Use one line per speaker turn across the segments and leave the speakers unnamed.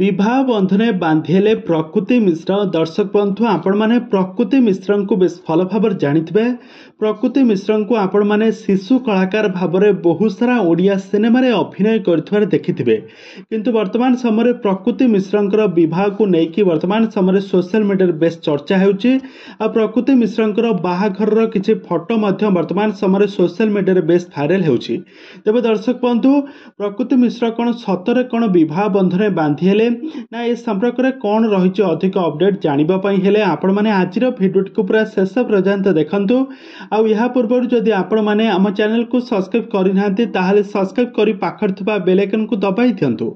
বিবাহ বন্ধনে বাঁধি হলে প্রকৃতি মিশ্র দর্শক বন্ধু আপন মানে প্রকৃতি মিশ্রঙ্কু বেশ ভাল ভাবে জাঁথিবে প্রকৃতি মিশ্রঙ্কু আপন মানে শিশু কলাকার ভাবে বহু সারা ওড়িয়া সিনেমার অভিনয় করুথার দেখিবে কিন্তু বর্তমান সময়ে প্রকৃতি মিশ্রঙ্কর বিবাহকু নেইকি বর্তমান সময়ে সোশ্যাল মিডিয়ার বেশ চর্চা হেউচি আর প্রকৃতি মিশ্রঙ্কর বাহাঘরর কিছু ফটো মধ্যে বর্তমান সময়ে সোশ্যাল মিডিয়ার বেশ ভাইরাল হেউচি তবে দর্শক বন্ধু প্রকৃতি মিশ্র কোণ সতরে কোণ বিবাহ বন্ধনে বাঁধি হলে କହିଲେ ନା ଏ ସମ୍ପର୍କରେ କ'ଣ ରହିଛି ଅଧିକ ଅପଡ଼େଟ୍ ଜାଣିବା ପାଇଁ ହେଲେ ଆପଣମାନେ ଆଜିର ଭିଡ଼ିଓଟିକୁ ପୁରା ଶେଷ ପର୍ଯ୍ୟନ୍ତ ଦେଖନ୍ତୁ ଆଉ ଏହା ପୂର୍ବରୁ ଯଦି ଆପଣମାନେ ଆମ ଚ୍ୟାନେଲକୁ ସବସ୍କ୍ରାଇବ୍ କରିନାହାନ୍ତି ତାହେଲେ ସବସ୍କ୍ରାଇବ୍ କରି ପାଖରେ ଥିବା ବେଲାଇକନ୍କୁ ଦବାଇ ଦିଅନ୍ତୁ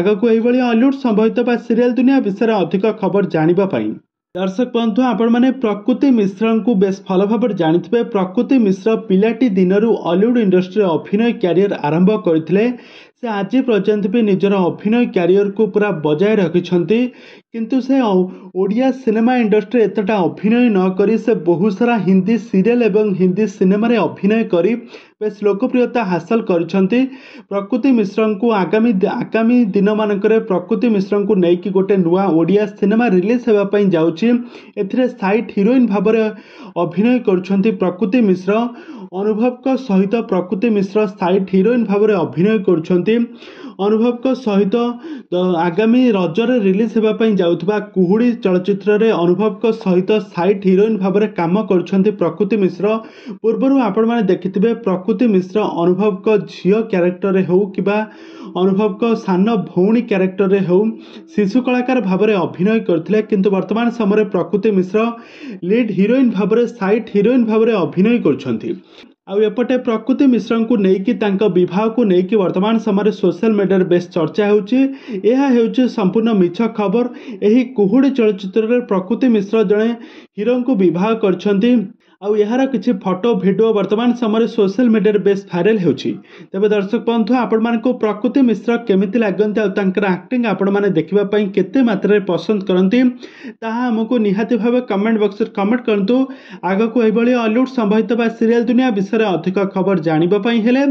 ଆଗକୁ ଏହିଭଳି ଅଲିଉଡ଼ ସମ୍ଭବିତ ବା ସିରିଏଲ୍ ଦୁନିଆ ବିଷୟରେ ଅଧିକ ଖବର ଜାଣିବା ପାଇଁ ଦର୍ଶକ ବନ୍ଧୁ ଆପଣମାନେ ପ୍ରକୃତି ମିଶ୍ରଙ୍କୁ ବେଶ ଭଲ ଭାବରେ ଜାଣିଥିବେ ପ୍ରକୃତି ମିଶ୍ର ପିଲାଟି ଦିନରୁ ଅଲିଉଡ଼ ଇଣ୍ଡଷ୍ଟ୍ରିରେ ଅଭିନୟ କ୍ୟାରିୟର ଆରମ୍ଭ କରିଥିଲେ ସେ ଆଜି ପର୍ଯ୍ୟନ୍ତ ବି ନିଜର ଅଭିନୟ କ୍ୟାରିୟରକୁ ପୁରା ବଜାୟ ରଖିଛନ୍ତି କିନ୍ତୁ ସେ ଓଡ଼ିଆ ସିନେମା ଇଣ୍ଡଷ୍ଟ୍ରି ଏତେଟା ଅଭିନୟ ନ କରି ସେ ବହୁତ ସାରା ହିନ୍ଦୀ ସିରିଏଲ୍ ଏବଂ ହିନ୍ଦୀ ସିନେମାରେ ଅଭିନୟ କରି ବେଶ ଲୋକପ୍ରିୟତା ହାସଲ କରିଛନ୍ତି ପ୍ରକୃତି ମିଶ୍ରଙ୍କୁ ଆଗାମୀ ଆଗାମୀ ଦିନମାନଙ୍କରେ ପ୍ରକୃତି ମିଶ୍ରଙ୍କୁ ନେଇକି ଗୋଟେ ନୂଆ ଓଡ଼ିଆ ସିନେମା ରିଲିଜ୍ ହେବା ପାଇଁ ଯାଉଛି ଏଥିରେ ସାଇଟ୍ ହିରୋଇନ୍ ଭାବରେ ଅଭିନୟ କରୁଛନ୍ତି ପ୍ରକୃତି ମିଶ୍ର ଅନୁଭବଙ୍କ ସହିତ ପ୍ରକୃତି ମିଶ୍ର ସାଇଟ୍ ହିରୋଇନ୍ ଭାବରେ ଅଭିନୟ କରୁଛନ୍ତି କରୁଛନ୍ତି ଅନୁଭବଙ୍କ ସହିତ ଆଗାମୀ ରଜରେ ରିଲିଜ୍ ହେବା ପାଇଁ ଯାଉଥିବା କୁହୁଡ଼ି ଚଳଚ୍ଚିତ୍ରରେ ଅନୁଭବଙ୍କ ସହିତ ସାଇଟ୍ ହିରୋଇନ୍ ଭାବରେ କାମ କରୁଛନ୍ତି ପ୍ରକୃତି ମିଶ୍ର ପୂର୍ବରୁ ଆପଣମାନେ ଦେଖିଥିବେ ପ୍ରକୃତି ମିଶ୍ର ଅନୁଭବଙ୍କ ଝିଅ କ୍ୟାରେକ୍ଟରରେ ହେଉ କିମ୍ବା ଅନୁଭବଙ୍କ ସାନ ଭଉଣୀ କ୍ୟାରେକ୍ଟରରେ ହେଉ ଶିଶୁ କଳାକାର ଭାବରେ ଅଭିନୟ କରିଥିଲେ କିନ୍ତୁ ବର୍ତ୍ତମାନ ସମୟରେ ପ୍ରକୃତି ମିଶ୍ର ଲିଡ୍ ହିରୋଇନ୍ ଭାବରେ ସାଇଟ୍ ହିରୋଇନ୍ ଭାବରେ ଅଭିନୟ କରୁଛନ୍ତି आपटे प्रकृति मिश्र को लेकिन बहुत को लेकिन वर्तमान समय सोशल मीडिया बेस चर्चा होपूर्ण मिछ खबर यही कुहुड़ी चलचित्र प्रकृति मिश्र जड़े हीरो को बहुत करती ଆଉ ଏହାର କିଛି ଫଟୋ ଭିଡ଼ିଓ ବର୍ତ୍ତମାନ ସମୟରେ ସୋସିଆଲ ମିଡ଼ିଆରେ ବେଶ୍ ଭାଇରାଲ ହେଉଛି ତେବେ ଦର୍ଶକ ବନ୍ଧୁ ଆପଣମାନଙ୍କୁ ପ୍ରକୃତି ମିଶ୍ର କେମିତି ଲାଗନ୍ତି ଆଉ ତାଙ୍କର ଆକ୍ଟିଂ ଆପଣମାନେ ଦେଖିବା ପାଇଁ କେତେ ମାତ୍ରାରେ ପସନ୍ଦ କରନ୍ତି ତାହା ଆମକୁ ନିହାତି ଭାବେ କମେଣ୍ଟ ବକ୍ସରେ କମେଣ୍ଟ କରନ୍ତୁ ଆଗକୁ ଏଭଳି ଅଲିଉଡ଼ ସମ୍ଭାବିତ ବା ସିରିଏଲ ଦୁନିଆ ବିଷୟରେ ଅଧିକ ଖବର ଜାଣିବା ପାଇଁ ହେଲେ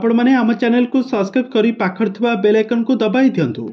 ଆପଣମାନେ ଆମ ଚ୍ୟାନେଲକୁ ସବସ୍କ୍ରାଇବ୍ କରି ପାଖରେ ଥିବା ବେଲ୍ ଆଇକନ୍କୁ ଦବାଇ ଦିଅନ୍ତୁ